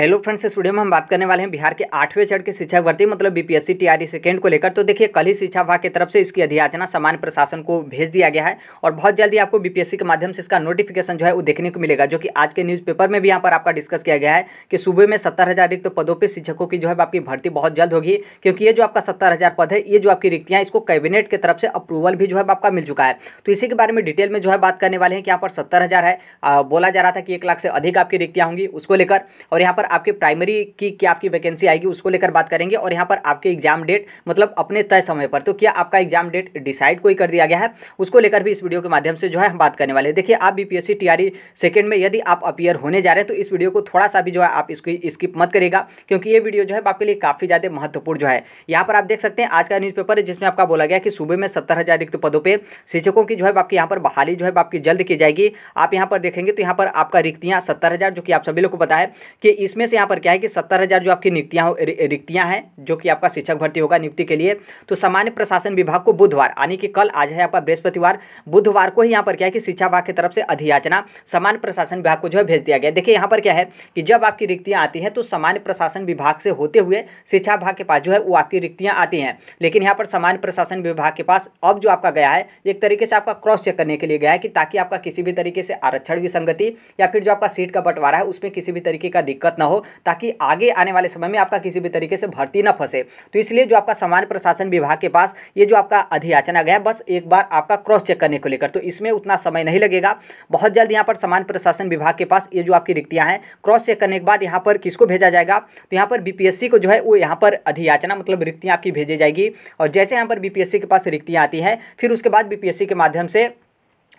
hello friends इस video में हम बात करने वाले हैं बिहार के आठवें चरण के शिक्षा भर्ती मतलब बीपीएससी टीआरई सेकेंड को लेकर तो देखिए कल ही शिक्षा विभाग की तरफ से इसकी अधियाचना सामान्य प्रशासन को भेज दिया गया है और बहुत जल्दी आपको बीपीएससी के माध्यम से इसका नोटिफिकेशन जो है वो देखने को मिलेगा जो कि आज के न्यूज़पेपर में भी यहाँ पर आपका डिस्कस किया गया है कि सुबह में सत्तर हज़ार रिक्त पदों पर शिक्षकों की जो है आपकी भर्ती बहुत जल्द होगी क्योंकि ये जो आपका सत्तर हज़ार पद है ये जो आपकी रिक्तियाँ इसको कैबिनेट की तरफ से अप्रूवल भी जो है आपका मिल चुका है तो इसी के बारे में डिटेल में जो है बात करने वाले हैं कि यहाँ पर सत्तर है बोला जा रहा था कि एक लाख से अधिक आपकी रिक्तियाँ होंगी उसको लेकर और यहाँ पर आपके प्राइमरी की क्या आपकी वैकेंसी आएगी उसको लेकर बात करेंगे और यहाँ पर आपके एग्जाम डेट मतलब अपने तय समय पर तो क्या आपका एग्जाम डेट डिसाइड कोई कर दिया गया है उसको लेकर भी इस वीडियो के माध्यम से जो है हम बात करने वाले देखिए आप बी पी टीआरई सेकंड में यदि आप अपियर होने जा रहे हैं तो इस वीडियो को थोड़ा सा भी जो है आप इसको स्किप मत करेगा क्योंकि ये वीडियो जो है आपके लिए काफ़ी ज़्यादा महत्वपूर्ण जो है यहाँ पर आप देख सकते हैं आज का न्यूज़ है जिसमें आपका बोला गया कि सूबे में सत्तर हज़ार रिक्त पदों पर शिक्षकों की जो है आपकी यहाँ पर बहाली जो है आपकी जल्द की जाएगी आप यहाँ पर देखेंगे तो यहाँ पर आपका रिक्तियाँ सत्तर जो कि आप सभी लोग को बताया कि इसमें इसमें से यहाँ पर क्या है कि सत्तर हज़ार जो आपकी नियुक्तियाँ रिक्तियाँ हैं जो कि आपका शिक्षक भर्ती होगा नियुक्ति के लिए तो सामान्य प्रशासन विभाग को बुधवार यानी कि कल आज है आपका बृहस्पतिवार बुधवार को ही यहाँ पर क्या है कि शिक्षा विभाग की तरफ से अधियाचना सामान्य प्रशासन विभाग को जो है भेज दिया गया देखिए यहाँ पर क्या है कि जब आपकी रिक्तियाँ आती हैं तो सामान्य प्रशासन विभाग से होते हुए शिक्षा विभाग के पास जो है वो आपकी रिक्तियाँ आती हैं लेकिन यहाँ पर सामान्य प्रशासन विभाग के पास अब जो आपका गया है एक तरीके से आपका क्रॉस चेक करने के लिए गया है कि ताकि आपका किसी भी तरीके से आरक्षण विसंगति या फिर जो आपका सीट का बंटवारा है उसमें किसी भी तरीके का दिक्कत ना हो ताकि आगे आने वाले समय में आपका किसी भी तरीके से भर्ती ना फंसे तो इसलिए जो आपका सामान्य प्रशासन विभाग के पास ये जो आपका अधियाचना गया बस एक बार आपका क्रॉस चेक करने को लेकर तो इसमें उतना समय नहीं लगेगा बहुत जल्द यहाँ पर सामान्य प्रशासन विभाग के पास ये जो आपकी रिक्तियाँ हैं क्रॉस चेक करने के बाद यहाँ पर किसको भेजा जाएगा तो यहाँ पर बीपीएससी को जो है वो यहाँ पर अधियाचना मतलब रिक्तियाँ आपकी भेजी जाएगी और जैसे यहाँ पर बीपीएससी के पास रिक्तियाँ आती हैं फिर उसके बाद बीपीएससी के माध्यम से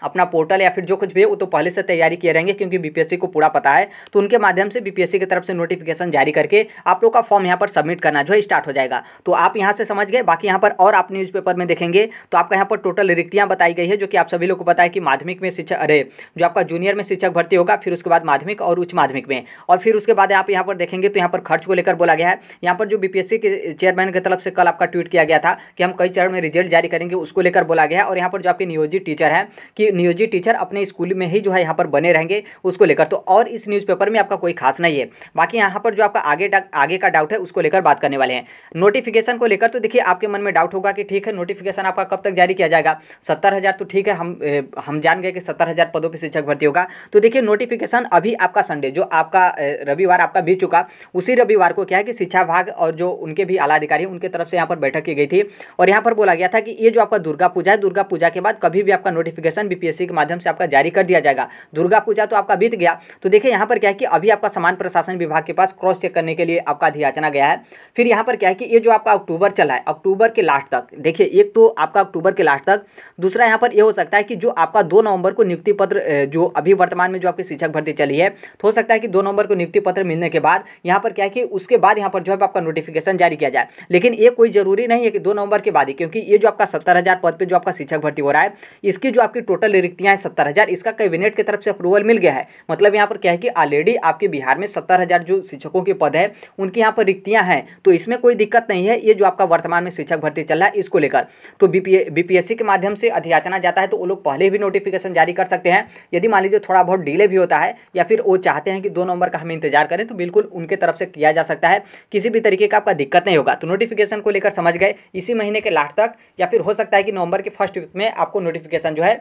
अपना पोर्टल या फिर जो कुछ भी है वो तो पहले से तैयारी किए रहेंगे क्योंकि बीपीएससी को पूरा पता है तो उनके माध्यम से बीपीएससी की तरफ से नोटिफिकेशन जारी करके आप लोग का फॉर्म यहाँ पर सबमिट करना जो है स्टार्ट हो जाएगा तो आप यहाँ से समझ गए बाकी यहाँ पर और आप न्यूज़पेपर में देखेंगे तो आपका यहाँ पर टोटल रिक्तियाँ बताई गई है जो कि आप सभी लोग को पता है कि माध्यमिक में शिक्षक अरे जो आपका जूनियर में शिक्षक भर्ती होगा फिर उसके बाद माध्यमिक और उच्च माध्यमिक में और फिर उसके बाद आप यहाँ पर देखेंगे तो यहाँ पर खर्च को लेकर बोला गया है यहाँ पर जो बीपीएससी के चेयरमैन की तरफ से कल आपका ट्वीट किया गया था कि हम कई चरण में रिजल्ट जारी करेंगे उसको लेकर बोला गया और यहाँ पर जो आपके नियोजित टीचर हैं कि नियोजित टीचर अपने स्कूल में ही जो है यहाँ पर बने रहेंगे उसको लेकर तो और इस न्यूज़पेपर में आपका कोई खास नहीं है बाकी यहाँ पर जो आपका आगे आगे का डाउट है उसको लेकर बात करने वाले हैं नोटिफिकेशन को लेकर तो देखिए आपके मन में डाउट होगा कि ठीक है नोटिफिकेशन आपका कब तक जारी किया जाएगा सत्तर हज़ार तो ठीक है हम हम जान गए कि सत्तर हज़ार पदों पर शिक्षक भर्ती होगा तो देखिए नोटिफिकेशन अभी आपका संडे जो आपका रविवार आपका बीत चुका उसी रविवार को क्या है कि शिक्षा विभाग और जो उनके भी आला अधिकारी उनके तरफ से यहाँ पर बैठक की गई थी और यहाँ पर बोला गया था कि ये जो आपका दुर्गा पूजा है दुर्गा पूजा के बाद कभी भी आपका नोटिफिकेशन यूपीएससी के माध्यम से आपका जारी कर दिया जाएगा दुर्गा पूजा तो आपका बीत गया तो देखिए यहाँ पर क्या है कि अभी आपका समान प्रशासन विभाग के पास क्रॉस चेक करने के लिए आपका अधियाचना गया है फिर यहाँ पर क्या है कि ये जो आपका अक्टूबर चला है अक्टूबर के लास्ट तक देखिए एक तो आपका अक्टूबर के लास्ट तक दूसरा यहाँ पर यह हो सकता है कि जो आपका दो नवंबर को नियुक्ति पत्र जो अभी वर्तमान में जो आपकी शिक्षक भर्ती चली है तो हो सकता है कि दो नवंबर को नियुक्ति पत्र मिलने के बाद यहाँ पर क्या है कि उसके बाद यहाँ पर जो है आपका नोटिफिकेशन जारी किया जाए लेकिन ये कोई जरूरी नहीं है कि दो नवंबर के बाद ही क्योंकि ये जो आपका सत्तर हज़ार पद पर जो आपका शिक्षक भर्ती हो रहा है इसकी जो आपकी टोटल टोटल रिक्तियां हैं सत्तर हज़ार इसका कैबिनेट की तरफ से अप्रूवल मिल गया है मतलब यहाँ पर क्या है कि ऑलरेडी आपके बिहार में सत्तर हज़ार जो शिक्षकों के पद है उनके यहाँ पर रिक्तियाँ हैं तो इसमें कोई दिक्कत नहीं है ये जो आपका वर्तमान में शिक्षक भर्ती चल रहा है इसको लेकर तो बी पी के माध्यम से अधियाचना जाता है तो वो लोग पहले भी नोटिफिकेशन जारी कर सकते हैं यदि मान लीजिए थोड़ा बहुत डिले भी होता है या फिर वो चाहते हैं कि दो नंबर का हम इंतजार करें तो बिल्कुल उनके तरफ से किया जा सकता है किसी भी तरीके का आपका दिक्कत नहीं होगा तो नोटिफिकेशन को लेकर समझ गए इसी महीने के लास्ट तक या फिर हो सकता है कि नवंबर के फर्स्ट वीक में आपको नोटिफिकेशन जो है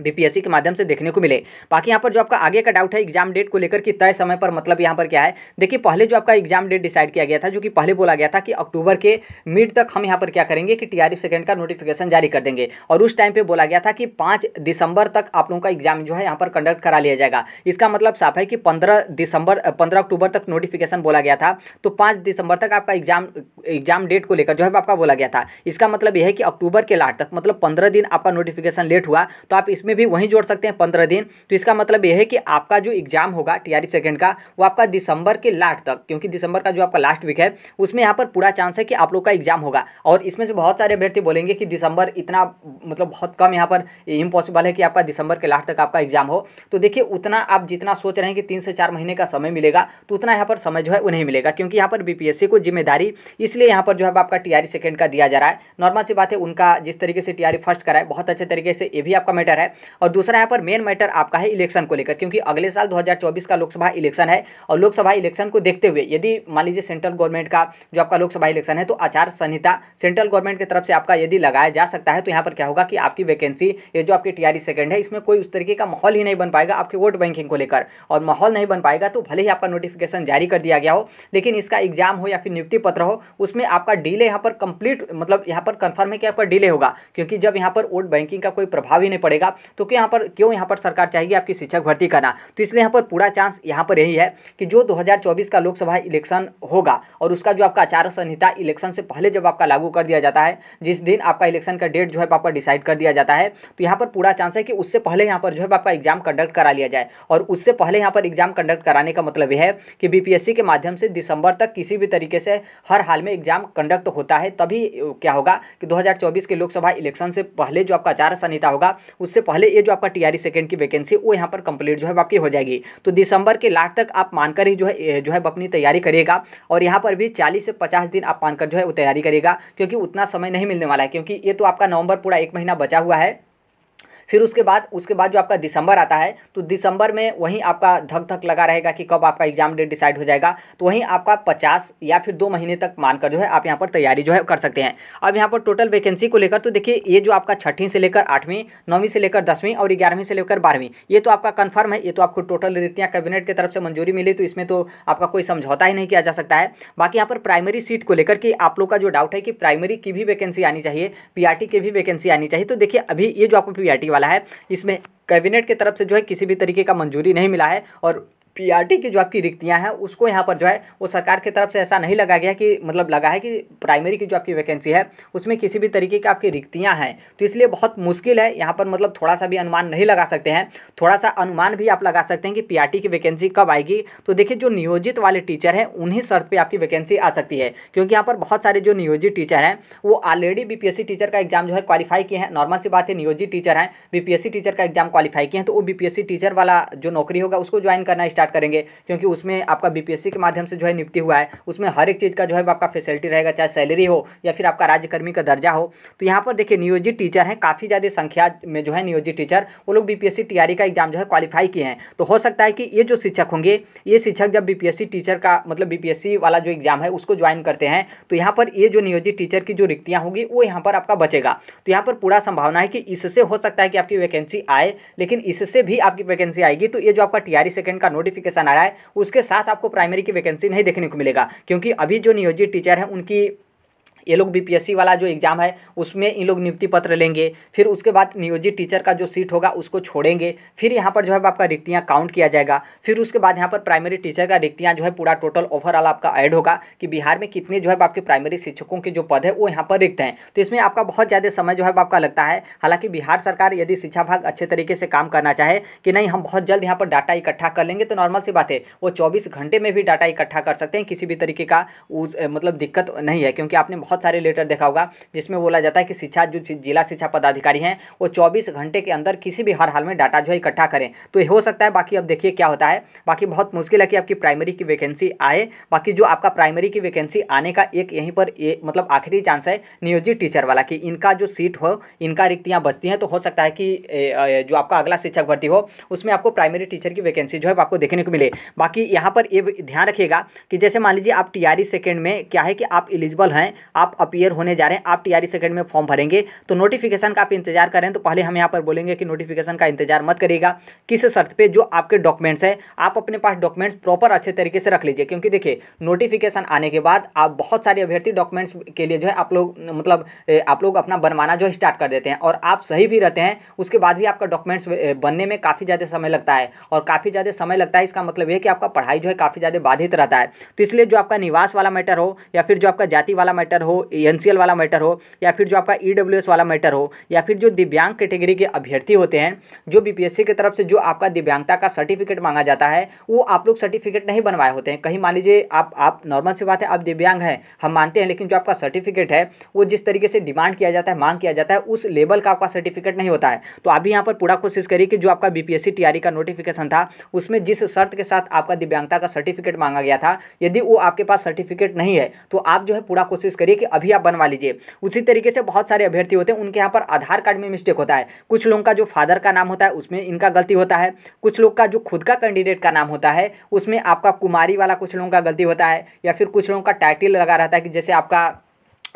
बीपीएससी के माध्यम से देखने को मिले बाकी यहाँ पर जो आपका आगे का डाउट है एग्जाम डेट को लेकर कि तय समय पर मतलब यहाँ पर क्या है देखिए पहले जो आपका एग्जाम डेट डिसाइड किया गया था जो कि पहले बोला गया था कि अक्टूबर के मिड तक हम यहाँ पर क्या करेंगे कि टीआरई सेकंड e का नोटिफिकेशन जारी कर देंगे और उस टाइम पर बोला गया था कि पाँच दिसंबर तक आप लोगों का एग्जाम जो है यहाँ पर कंडक्ट करा लिया जाएगा इसका मतलब साफ है कि पंद्रह दिसंबर पंद्रह अक्टूबर तक नोटिफिकेशन बोला गया था तो पाँच दिसंबर तक आपका एग्जाम एग्जाम डेट को लेकर जो है आपका बोला गया था इसका मतलब यह है कि अक्टूबर के लास्ट तक मतलब पंद्रह दिन आपका नोटिफिकेशन लेट हुआ तो आप इस इसमें भी वहीं जोड़ सकते हैं पंद्रह दिन तो इसका मतलब यह है कि आपका जो एग्जाम होगा टी सेकंड e का वो आपका दिसंबर के लास्ट तक क्योंकि दिसंबर का जो आपका लास्ट वीक है उसमें यहाँ पर पूरा चांस है कि आप लोग का एग्जाम होगा और इसमें से बहुत सारे अभ्यर्थी बोलेंगे कि दिसंबर इतना मतलब बहुत कम यहाँ पर इम्पॉसिबल है कि आपका दिसंबर के लास्ट तक आपका एग्जाम हो तो देखिए उतना आप जितना सोच रहे हैं कि तीन से चार महीने का समय मिलेगा तो उतना यहाँ पर समय जो है वो नहीं मिलेगा क्योंकि यहाँ पर बीपीएससी को जिम्मेदारी इसलिए यहाँ पर जो है आपका टीआरई सेकंड e का दिया जा रहा है नॉर्मल सी बात है उनका जिस तरीके से टीआरई फर्स्ट e कराए बहुत अच्छे तरीके से ये भी आपका मैटर है और दूसरा यहाँ पर मेन मैटर आपका है इलेक्शन को लेकर क्योंकि अगले साल 2024 का लोकसभा इलेक्शन है और लोकसभा इलेक्शन को देखते हुए यदि मान लीजिए सेंट्रल गवर्नमेंट का जो आपका लोकसभा इलेक्शन है तो आचार संहिता सेंट्रल गवर्नमेंट की तरफ से आपका यदि लगाया जा सकता है तो यहाँ पर क्या होगा कि आपकी वैकेंसी ये जो आपकी टी सेकेंड e है इसमें कोई उस तरीके का माहौल ही नहीं बन पाएगा आपके वोट बैंकिंग को लेकर और माहौल नहीं बन पाएगा तो भले ही आपका नोटिफिकेशन जारी कर दिया गया हो लेकिन इसका एग्जाम हो या फिर नियुक्ति पत्र हो उसमें आपका डिले यहाँ पर कंप्लीट मतलब यहाँ पर कंफर्म है कि आपका डिले होगा क्योंकि जब यहाँ पर वोट बैंकिंग का कोई प्रभाव ही नहीं पड़ेगा तो क्यों यहाँ पर क्यों यहाँ पर सरकार चाहेगी आपकी शिक्षक भर्ती करना तो इसलिए यहाँ पर पूरा चांस यहाँ पर यही है कि जो दो का लोकसभा इलेक्शन होगा और उसका जो आपका आचार संहिता इलेक्शन से पहले जब आपका लागू कर दिया जाता है जिस दिन आपका इलेक्शन का डेट जो है आपका डिसाइड कर दिया जाता है तो यहाँ पर पूरा चांस है कि उससे पहले यहाँ पर जो है आपका एग्जाम कंडक्ट करा लिया जाए और उससे पहले यहाँ पर एग्जाम कंडक्ट कराने का मतलब यह है कि बीपीएससी के माध्यम से दिसंबर तक किसी भी तरीके से हर हाल में एग्जाम कंडक्ट होता है तभी क्या होगा कि 2024 के लोकसभा इलेक्शन से पहले जो आपका आचार संहिता होगा उससे पहले ये जो आपका टीआरई सेकंड e की वैकेंसी वो यहाँ पर कंप्लीट जो है आपकी हो जाएगी तो दिसंबर के लास्ट तक आप मानकर ही जो है जो है अपनी तैयारी करिएगा और यहाँ पर भी चालीस से पचास दिन आप मानकर जो है वो तैयारी करिएगा क्योंकि उतना समय नहीं मिलने वाला है क्योंकि ये तो आपका नवंबर पूरा एक महीना बचा हुआ है फिर उसके बाद उसके बाद जो आपका दिसंबर आता है तो दिसंबर में वहीं आपका धक धक लगा रहेगा कि कब आपका एग्जाम डेट डिसाइड हो जाएगा तो वहीं आपका पचास या फिर दो महीने तक मानकर जो है आप यहाँ पर तैयारी जो है कर सकते हैं अब यहाँ पर टोटल वैकेंसी को लेकर तो देखिए ये जो आपका छठी से लेकर आठवीं नौवीं से लेकर दसवीं और ग्यारहवीं से लेकर बारहवीं ये तो आपका कन्फर्म है ये तो आपको टोटल रितियाँ कैबिनेट की तरफ से मंजूरी मिली तो इसमें तो आपका कोई समझौता ही नहीं किया जा सकता है बाकी यहाँ पर प्राइमरी सीट को लेकर कि आप लोग का जो डाउट है कि प्राइमरी की भी वैकेंसी आनी चाहिए पी की भी वैकेंसी आनी चाहिए तो देखिए अभी ये जो आपको पी वाला वाला है इसमें कैबिनेट की तरफ से जो है किसी भी तरीके का मंजूरी नहीं मिला है और पीआरटी की जो आपकी रिक्तियां हैं उसको यहाँ पर जो है वो सरकार की तरफ से ऐसा नहीं लगा गया कि मतलब लगा है कि प्राइमरी की जो आपकी वैकेंसी है उसमें किसी भी तरीके की आपकी रिक्तियां हैं तो इसलिए बहुत मुश्किल है यहाँ पर मतलब थोड़ा सा भी अनुमान नहीं लगा सकते हैं थोड़ा सा अनुमान भी आप लगा सकते हैं कि पी की वैकेंसी कब आएगी तो देखिए जो नियोजित वाले टीचर हैं उन्हीं शर्त पर आपकी वैकेंसी आ सकती है क्योंकि यहाँ पर बहुत सारे जो नियोजित टीचर हैं वो ऑलरेडी बी टीचर का एग्जाम जो है क्वालिफाई किए हैं नॉर्मल सी बात है नियोजित टीचर हैं बी टीचर का एग्जाम क्वालिफाई किए हैं तो वो बी टीचर वाला जो नौकरी होगा उसको ज्वाइन करना स्टार्ट स्टार्ट करेंगे क्योंकि उसमें आपका बीपीएससी के माध्यम से जो है नियुक्ति हुआ है उसमें हर एक चीज़ का जो है आपका फैसिलिटी रहेगा चाहे सैलरी हो या फिर आपका राज्यकर्मी का दर्जा हो तो यहाँ पर देखिए नियोजित टीचर हैं काफ़ी ज़्यादा संख्या में जो है नियोजित टीचर वो लोग बी पी का एग्जाम जो है क्वालिफाई किए हैं तो हो सकता है कि ये जो शिक्षक होंगे ये शिक्षक जब बीपीएससी टीचर का मतलब बीपीएससी वाला जो एग्जाम है उसको ज्वाइन करते हैं तो यहाँ पर ये जो नियोजित टीचर की जो रिक्तियाँ होगी वो यहाँ पर आपका बचेगा तो यहाँ पर पूरा संभावना है कि इससे हो सकता है कि आपकी वैकेंसी आए लेकिन इससे भी आपकी वैकेंसी आएगी तो ये जो आपका टीआरई सेकंड का नोटिस नोटिफिकेशन आ रहा है उसके साथ आपको प्राइमरी की वैकेंसी नहीं देखने को मिलेगा क्योंकि अभी जो नियोजित टीचर हैं उनकी ये लोग बीपीएससी वाला जो एग्ज़ाम है उसमें इन लोग नियुक्ति पत्र लेंगे फिर उसके बाद नियोजित टीचर का जो सीट होगा उसको छोड़ेंगे फिर यहाँ पर जो है आपका रिक्तियाँ काउंट किया जाएगा फिर उसके बाद यहाँ पर प्राइमरी टीचर का रिक्तियाँ जो है पूरा टोटल ओवरऑल आपका ऐड होगा कि बिहार में कितने जो है आपके प्राइमरी शिक्षकों के जो पद है वो यहाँ पर रिक्त हैं तो इसमें आपका बहुत ज़्यादा समय जो है आपका लगता है हालाँकि बिहार सरकार यदि शिक्षा भाग अच्छे तरीके से काम करना चाहे कि नहीं हम बहुत जल्द यहाँ पर डाटा इकट्ठा कर लेंगे तो नॉर्मल सी बात है वो चौबीस घंटे में भी डाटा इकट्ठा कर सकते हैं किसी भी तरीके का मतलब दिक्कत नहीं है क्योंकि आपने बहुत बहुत सारे लेटर देखा होगा जिसमें बोला जाता है कि शिक्षा जो जिला शिक्षा पदाधिकारी हैं वो चौबीस घंटे के अंदर किसी भी हर हाल में डाटा जो है इकट्ठा करें तो हो सकता है बाकी अब देखिए क्या होता है बाकी बहुत मुश्किल है कि आपकी प्राइमरी की वैकेंसी आए बाकी जो आपका प्राइमरी की वैकेंसी आने का एक यहीं पर ए, मतलब आखिरी चांस है नियोजित टीचर वाला कि इनका जो सीट हो इनका रिक्तियाँ बचती हैं तो हो सकता है कि जो आपका अगला शिक्षक भर्ती हो उसमें आपको प्राइमरी टीचर की वैकेंसी जो है आपको देखने को मिले बाकी यहाँ पर ये ध्यान रखिएगा कि जैसे मान लीजिए आप टी आर सेकेंड में क्या है कि आप इलिजिबल हैं आप अपियर होने जा रहे हैं आप टीआरई सेकंड e में फॉर्म भरेंगे तो नोटिफिकेशन का आप इंतजार करें तो पहले हम यहाँ पर बोलेंगे कि नोटिफिकेशन का इंतजार मत करेगा किस शर्त पर जो आपके डॉक्यूमेंट्स हैं आप अपने पास डॉक्यूमेंट्स प्रॉपर अच्छे तरीके से रख लीजिए क्योंकि देखिए नोटिफिकेशन आने के बाद आप बहुत सारे अभ्यर्थी डॉक्यूमेंट्स के लिए जो है आप लोग मतलब आप लोग अपना बनवाना जो स्टार्ट कर देते हैं और आप सही भी रहते हैं उसके बाद भी आपका डॉक्यूमेंट्स बनने में काफ़ी ज़्यादा समय लगता है और काफ़ी ज़्यादा समय लगता है इसका मतलब यह कि आपका पढ़ाई जो है काफ़ी ज़्यादा बाधित रहता है तो इसलिए जो आपका निवास वाला मैटर हो या फिर जो आपका जाति वाला मैटर हो हो एन वाला मैटर हो या फिर जो आपका ई e वाला मैटर हो या फिर जो दिव्यांग कैटेगरी के अभ्यर्थी होते हैं जो बी की तरफ से जो आपका दिव्यांगता का सर्टिफिकेट मांगा जाता है वो आप लोग सर्टिफिकेट नहीं बनवाए होते हैं कहीं मान लीजिए आप आप नॉर्मल सी बात है आप दिव्यांग हैं हम मानते हैं लेकिन जो आपका सर्टिफिकेट है वो जिस तरीके से डिमांड किया जाता है मांग किया जाता है उस लेवल का आपका सर्टिफिकेट नहीं होता है तो अभी यहाँ पर पूरा कोशिश करिए कि जो आपका बी पी का नोटिफिकेशन था उसमें जिस शर्त के साथ आपका दिव्यांगता का सर्टिफिकेट मांगा गया था यदि वो आपके पास सर्टिफिकेट नहीं है तो आप जो है पूरा कोशिश करिए कि अभी आप बनवा लीजिए उसी तरीके से बहुत सारे अभ्यर्थी होते हैं उनके यहाँ पर आधार कार्ड में मिस्टेक होता है कुछ लोगों का जो फादर का नाम होता है उसमें इनका गलती होता है कुछ लोग का जो खुद का कैंडिडेट का नाम होता है उसमें आपका कुमारी वाला कुछ लोगों का गलती होता है या फिर कुछ लोगों का टाइटल लगा रहता है कि जैसे आपका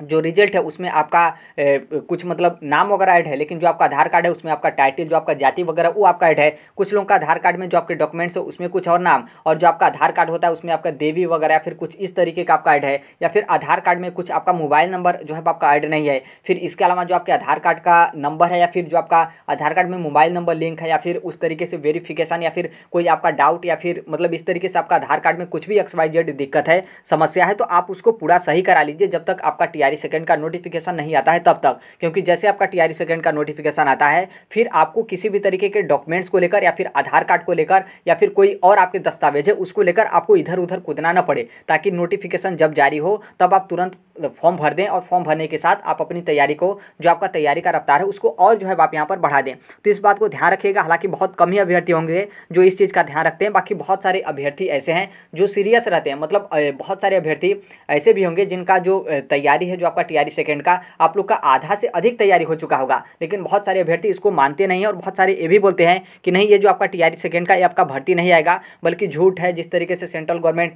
जो रिजल्ट है उसमें आपका ए, कुछ मतलब नाम वगैरह ऐड है लेकिन जो आपका आधार कार्ड है उसमें आपका टाइटल जो आपका जाति वगैरह वो आपका ऐड है कुछ लोगों का आधार कार्ड में जो आपके डॉक्यूमेंट्स है उसमें कुछ और नाम और जो आपका आधार कार्ड होता है उसमें आपका देवी वगैरह फिर कुछ इस तरीके का आपका ऐड है या फिर आधार कार्ड में कुछ आपका मोबाइल नंबर जो है आपका ऐड नहीं है फिर इसके अलावा जो आपके आधार कार्ड का नंबर है या फिर जो आपका आधार कार्ड में मोबाइल नंबर लिंक है या फिर उस तरीके से वेरीफिकेशन या फिर कोई आपका डाउट या फिर मतलब इस तरीके से आपका आधार कार्ड में कुछ भी एक्सवाइजेड दिक्कत है समस्या है तो आप उसको पूरा सही करा लीजिए जब तक आपका टी टीआरई सेकंड e का नोटिफिकेशन नहीं आता है तब तक क्योंकि जैसे आपका टीआरई सेकंड e का नोटिफिकेशन आता है फिर आपको किसी भी तरीके के डॉक्यूमेंट्स को लेकर या फिर आधार कार्ड को लेकर या फिर कोई और आपके दस्तावेज है उसको लेकर आपको इधर उधर कूदना ना पड़े ताकि नोटिफिकेशन जब जारी हो तब आप तुरंत फॉर्म भर दें और फॉर्म भरने के साथ आप अपनी तैयारी को जो आपका तैयारी का रफ्तार है उसको और जो है आप यहाँ पर बढ़ा दें तो इस बात को ध्यान रखिएगा हालांकि बहुत कम ही अभ्यर्थी होंगे जो इस चीज़ का ध्यान रखते हैं बाकी बहुत सारे अभ्यर्थी ऐसे हैं जो सीरियस रहते हैं मतलब बहुत सारे अभ्यर्थी ऐसे भी होंगे जिनका जो तैयारी है है जो आपका टीआरई सेकंड e का आप लोग का आधा से अधिक तैयारी हो चुका होगा लेकिन बहुत सारे अभ्यर्थी इसको मानते नहीं हैं और बहुत सारे ये भी बोलते हैं कि नहीं ये जो आपका टीआरई सेकंड e का ये आपका भर्ती नहीं आएगा बल्कि झूठ है जिस तरीके से सेंट्रल गवर्नमेंट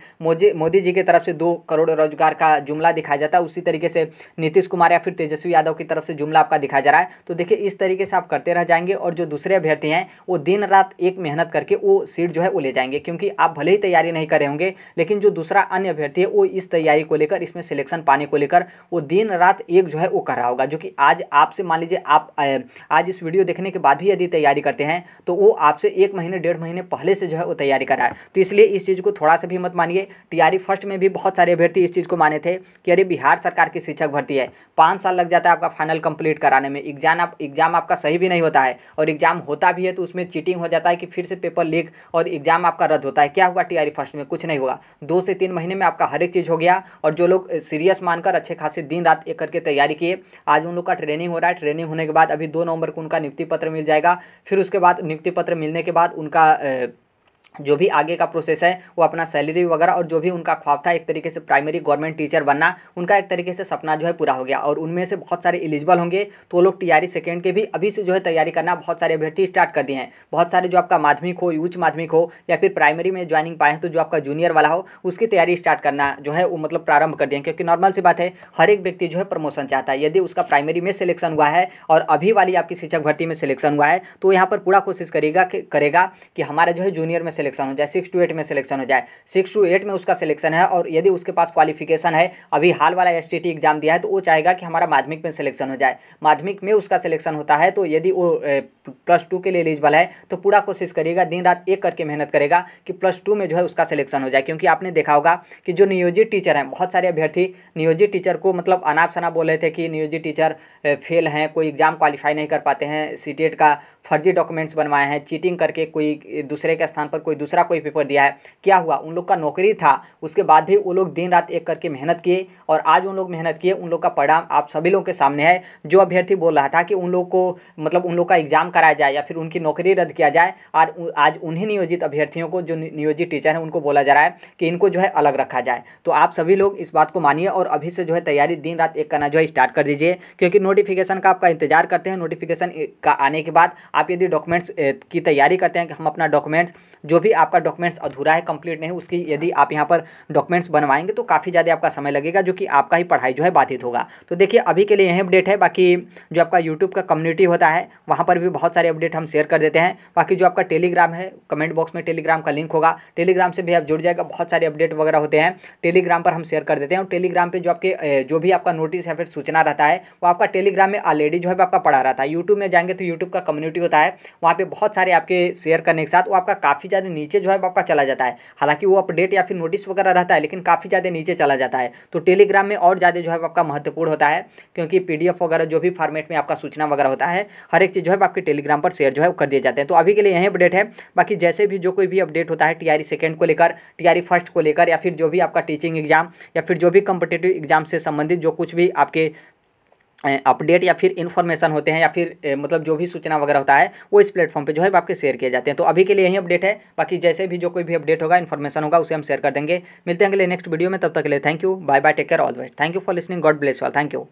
मोदी जी की तरफ से दो करोड़ रोजगार का जुमला दिखाया जाता है उसी तरीके से नीतीश कुमार या फिर तेजस्वी यादव की तरफ से जुमला आपका दिखाया जा रहा है तो देखिए इस तरीके से आप करते रह जाएंगे और जो दूसरे अभ्यर्थी हैं वो दिन रात एक मेहनत करके वो सीट जो है वो ले जाएंगे क्योंकि आप भले ही तैयारी नहीं करे होंगे लेकिन जो दूसरा अन्य अभ्यर्थी है वो इस तैयारी को लेकर इसमें सिलेक्शन पाने को लेकर वो दिन रात एक जो है वो कर रहा होगा जो कि आज आपसे मान लीजिए आप आज इस वीडियो देखने के बाद भी यदि तैयारी करते हैं तो वो आपसे एक महीने डेढ़ महीने पहले से जो है वो तैयारी कर रहा है तो इसलिए इस चीज़ को थोड़ा सा भी मत मानिए टी फर्स्ट में भी बहुत सारे अभ्यर्थी इस चीज़ को माने थे कि अरे बिहार सरकार की शिक्षक भर्ती है पाँच साल लग जाता है आपका फाइनल कंप्लीट कराने में एग्जाम आप एग्जाम आपका सही भी नहीं होता है और एग्जाम होता भी है तो उसमें चीटिंग हो जाता है कि फिर से पेपर लीक और एग्जाम आपका रद्द होता है क्या हुआ टी फर्स्ट में कुछ नहीं होगा दो से तीन महीने में आपका हर एक चीज़ हो गया और जो लोग सीरियस मानकर अच्छे खासे से दिन रात एक करके तैयारी किए आज उन लोग का ट्रेनिंग हो रहा है ट्रेनिंग होने के बाद अभी दो नवंबर को उनका नियुक्ति पत्र मिल जाएगा फिर उसके बाद नियुक्ति पत्र मिलने के बाद उनका जो भी आगे का प्रोसेस है वो अपना सैलरी वगैरह और जो भी उनका ख्वाब था एक तरीके से प्राइमरी गवर्नमेंट टीचर बनना उनका एक तरीके से सपना जो है पूरा हो गया और उनमें से बहुत सारे एलिजिबल होंगे तो वो लोग टीआरई सेकेंड e के भी अभी से जो है तैयारी करना बहुत सारे अभ्यर्थी स्टार्ट कर दिए हैं बहुत सारे जो आपका माध्यमिक हो उच्च माध्यमिक हो या फिर प्राइमरी में ज्वाइनिंग पाए तो जो आपका जूनियर वाला हो उसकी तैयारी स्टार्ट करना जो है वो मतलब प्रारंभ कर दिए क्योंकि नॉर्मल सी बात है हर एक व्यक्ति जो है प्रमोशन चाहता है यदि उसका प्राइमरी में सिलेक्शन हुआ है और अभी वाली आपकी शिक्षक भर्ती में सिलेक्शन हुआ है तो यहाँ पर पूरा कोशिश करेगा करेगा कि हमारा जो है जूनियर में में सिलेक्शन हो जाए सिक्स टू एट में सिलेक्शन हो जाए सिक्स टू एट में उसका सिलेक्शन है और यदि उसके पास क्वालिफिकेशन है अभी हाल वाला एस एग्जाम दिया है तो वो चाहेगा कि हमारा माध्यमिक में सिलेक्शन हो जाए माध्यमिक में उसका सिलेक्शन होता है तो यदि वो प्लस टू के लिए एलिजिबल है तो पूरा कोशिश करेगा दिन रात एक करके मेहनत करेगा कि प्लस टू में जो है उसका सिलेक्शन हो जाए क्योंकि आपने देखा होगा कि जो नियोजित टीचर हैं बहुत सारे अभ्यर्थी नियोजित टीचर को मतलब अनाप शनाप बोल रहे थे कि नियोजित टीचर फेल हैं कोई एग्ज़ाम क्वालिफाई नहीं कर पाते हैं सी e का फर्जी डॉक्यूमेंट्स बनवाए हैं चीटिंग करके कोई दूसरे के स्थान पर कोई दूसरा कोई पेपर दिया है क्या हुआ उन लोग का नौकरी था उसके बाद भी वो लोग दिन रात एक करके मेहनत किए और आज उन लोग मेहनत किए उन लोग का परिणाम आप सभी लोगों के सामने है जो अभ्यर्थी बोल रहा था कि उन लोग को मतलब उन लोग का एग्जाम कराया जाए या फिर उनकी नौकरी रद्द किया जाए और आज उन्हीं नियोजित अभ्यर्थियों को जो नियोजित टीचर हैं उनको बोला जा रहा है कि इनको जो है अलग रखा जाए तो आप सभी लोग इस बात को मानिए और अभी से जो है तैयारी दिन रात एक करना जो है स्टार्ट कर दीजिए क्योंकि नोटिफिकेशन का आपका इंतजार करते हैं नोटिफिकेशन का आने के बाद आप यदि डॉक्यूमेंट्स की तैयारी करते हैं कि हम अपना डॉक्यूमेंट्स जो भी आपका डॉक्यूमेंट्स अधूरा है कंप्लीट नहीं उसकी यदि आप यहाँ पर डॉक्यूमेंट्स बनवाएंगे तो काफ़ी ज़्यादा आपका समय लगेगा जो कि आपका ही पढ़ाई जो है बाधित होगा तो देखिए अभी के लिए यही अपडेट है बाकी जो आपका यूट्यूब का कम्युनिटी होता है वहाँ पर भी बहुत सारे अपडेट हम शेयर कर देते हैं बाकी जो आपका टेलीग्राम है कमेंट बॉक्स में टेलीग्राम का लिंक होगा टेलीग्राम से भी आप जुड़ जाएगा बहुत सारे अपडेट वगैरह होते हैं टेलीग्राम पर हम शेयर कर देते हैं और टेलीग्राम पर जो आपके जो भी आपका नोटिस या फिर सूचना रहता है वो आपका टेलीग्राम में ऑलरेडी जो है आपका पढ़ा रहा है यूट्यूब में जाएंगे तो यूट्यूब का कम्युनिटी होता है वहाँ पर बहुत सारे आपके शेयर करने के साथ वो आपका काफ़ी ज़्यादा ज़्यादा नीचे जो है आपका चला जाता है हालांकि वो अपडेट या फिर नोटिस वगैरह रहता है लेकिन काफ़ी ज़्यादा नीचे चला जाता है तो टेलीग्राम में और ज़्यादा जो है आपका महत्वपूर्ण होता है क्योंकि पी वगैरह जो भी फॉर्मेट में आपका सूचना वगैरह होता है हर एक चीज़ जो है आपके टेलीग्राम पर शेयर जो है कर दिए जाते हैं तो अभी के लिए यही अपडेट है बाकी जैसे भी जो कोई भी अपडेट होता है टी आर सेकेंड को लेकर टी आर फर्स्ट को लेकर या फिर जो भी आपका टीचिंग एग्जाम या फिर जो भी कम्पिटेटिव एग्जाम से संबंधित जो कुछ भी आपके अपडेट या फिर इन्फॉर्मेशन होते हैं या फिर मतलब जो भी सूचना वगैरह होता है वो इस प्लेटफॉर्म पे जो है आपके शेयर किए जाते हैं तो अभी के लिए यही अपडेट है बाकी जैसे भी जो कोई भी अपडेट होगा इन्फॉर्मेशन होगा उसे हम शेयर कर देंगे मिलते हैं अगले नेक्स्ट वीडियो में तब तक के लिए thank you bye bye take care all best thank you for listening God bless all thank you